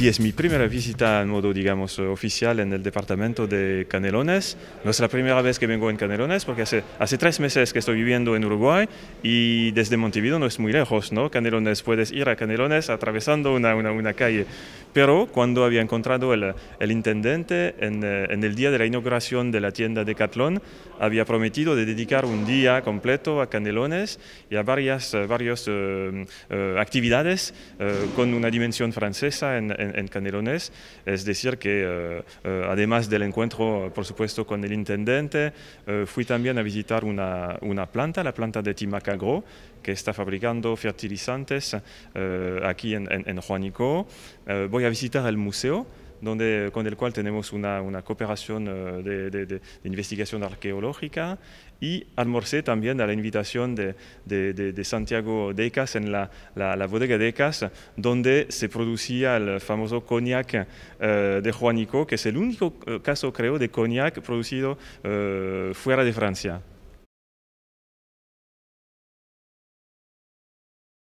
y es mi primera visita en modo, digamos, oficial en el departamento de Canelones. No es la primera vez que vengo en Canelones porque hace, hace tres meses que estoy viviendo en Uruguay y desde Montevideo no es muy lejos, ¿no? Canelones, puedes ir a Canelones atravesando una, una calle. Pero cuando había encontrado el, intendente eh, en, el día de la inauguración de la tienda de Catlón, había prometido de dedicar un día completo a Canelones y a varias, eh, varias eh, actividades con una dimensión francesa en, Canelones. Es decir, que además del encuentro, por supuesto, con el intendente, fui también a visitar una, una planta, la planta de Timacagro, que está fabricando fertilizantes aquí en, en Juanico voy a visitar el museo donde, con el cual tenemos una, una cooperación eh, de, de, investigación arqueológica y almorcé también a la invitación de, de Santiago Decas en la, la, la, bodega Decas, donde se producía el famoso cognac eh, de Juanico, que es el único eh, caso, creo, de cognac producido fuera de Francia.